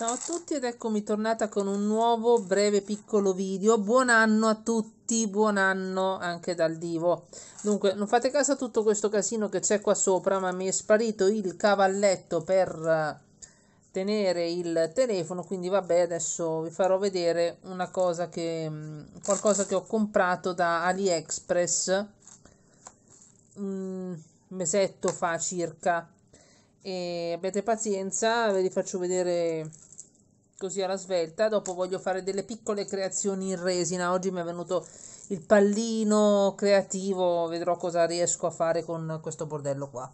Ciao a tutti ed eccomi tornata con un nuovo breve piccolo video. Buon anno a tutti, buon anno anche dal divo. Dunque, non fate caso a tutto questo casino che c'è qua sopra, ma mi è sparito il cavalletto per eh, tenere il telefono, quindi vabbè, adesso vi farò vedere una cosa che mm, qualcosa che ho comprato da AliExpress un mm, mesetto fa circa. E abbiate pazienza, ve li faccio vedere così alla svelta. Dopo voglio fare delle piccole creazioni in resina. Oggi mi è venuto il pallino creativo, vedrò cosa riesco a fare con questo bordello qua.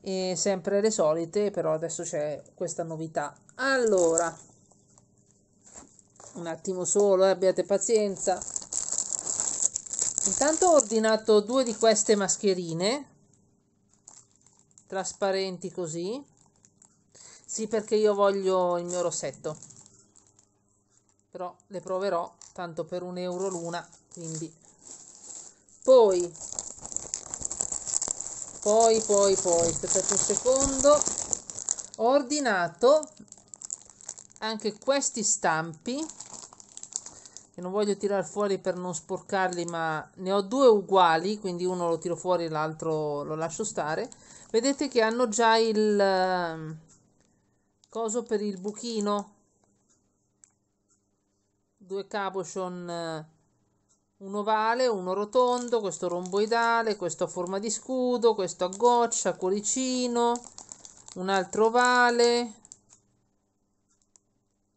E sempre le solite, però adesso c'è questa novità. Allora, un attimo solo, eh, abbiate pazienza. Intanto ho ordinato due di queste mascherine trasparenti così sì, perché io voglio il mio rossetto. Però le proverò tanto per un euro l'una, quindi. Poi, poi, poi, poi, aspettate un secondo. Ho ordinato anche questi stampi, che non voglio tirare fuori per non sporcarli, ma ne ho due uguali, quindi uno lo tiro fuori e l'altro lo lascio stare. Vedete che hanno già il coso per il buchino due cabochon eh, uno ovale, uno rotondo, questo romboidale, questo a forma di scudo, questo a goccia, cuoricino, un altro ovale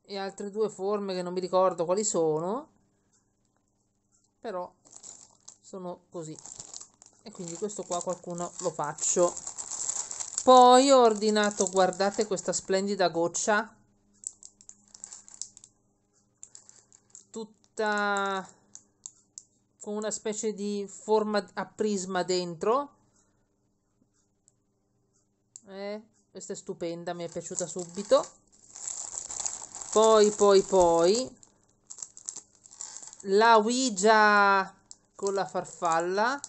e altre due forme che non mi ricordo quali sono, però sono così. E quindi questo qua qualcuno lo faccio. Poi ho ordinato, guardate questa splendida goccia, tutta con una specie di forma a prisma dentro. Eh, questa è stupenda, mi è piaciuta subito. Poi, poi, poi, la Ouija con la farfalla.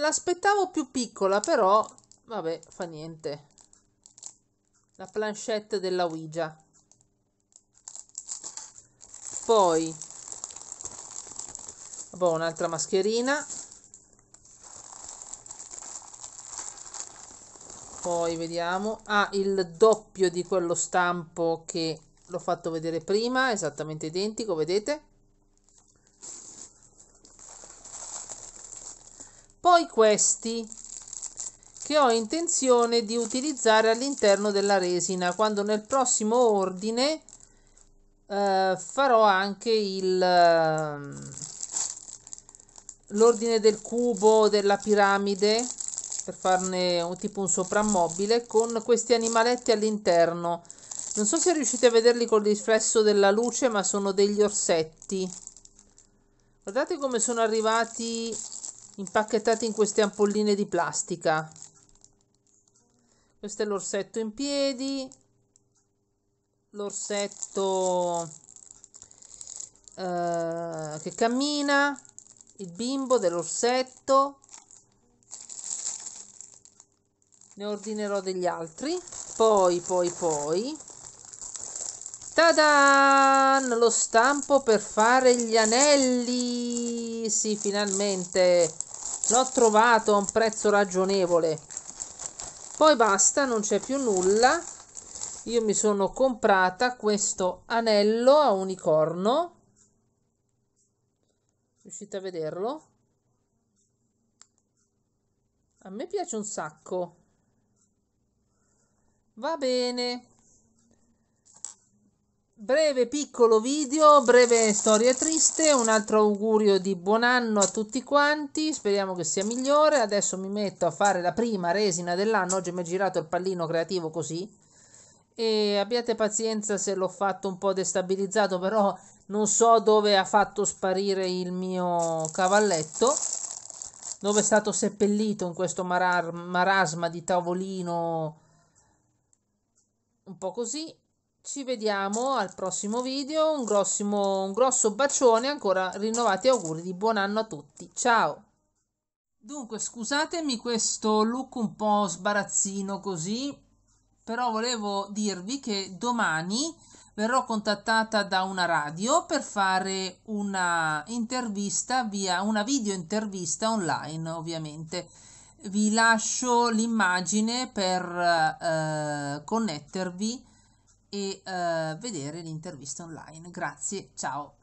l'aspettavo più piccola, però Vabbè, fa niente. La planchette della Ouija. Poi, boh, un'altra mascherina. Poi vediamo. Ah, il doppio di quello stampo che l'ho fatto vedere prima, esattamente identico, vedete? Poi questi che ho intenzione di utilizzare all'interno della resina quando nel prossimo ordine eh, farò anche il ehm, l'ordine del cubo della piramide per farne un tipo un soprammobile con questi animaletti all'interno non so se riuscite a vederli col riflesso della luce ma sono degli orsetti guardate come sono arrivati impacchettati in queste ampolline di plastica questo è l'orsetto in piedi. L'orsetto eh, che cammina. Il bimbo dell'orsetto. Ne ordinerò degli altri. Poi, poi, poi. Tadan! Lo stampo per fare gli anelli. Sì, finalmente l'ho trovato a un prezzo ragionevole poi basta non c'è più nulla io mi sono comprata questo anello a unicorno riuscite a vederlo a me piace un sacco va bene breve piccolo video, breve storia triste, un altro augurio di buon anno a tutti quanti, speriamo che sia migliore, adesso mi metto a fare la prima resina dell'anno, oggi mi è girato il pallino creativo così e abbiate pazienza se l'ho fatto un po' destabilizzato, però non so dove ha fatto sparire il mio cavalletto, dove è stato seppellito in questo marasma di tavolino un po' così ci vediamo al prossimo video, un, grossimo, un grosso bacione, ancora rinnovati auguri di buon anno a tutti, ciao! Dunque scusatemi questo look un po' sbarazzino così, però volevo dirvi che domani verrò contattata da una radio per fare una intervista via una video intervista online ovviamente vi lascio l'immagine per eh, connettervi e eh, vedere l'intervista online. Grazie, ciao!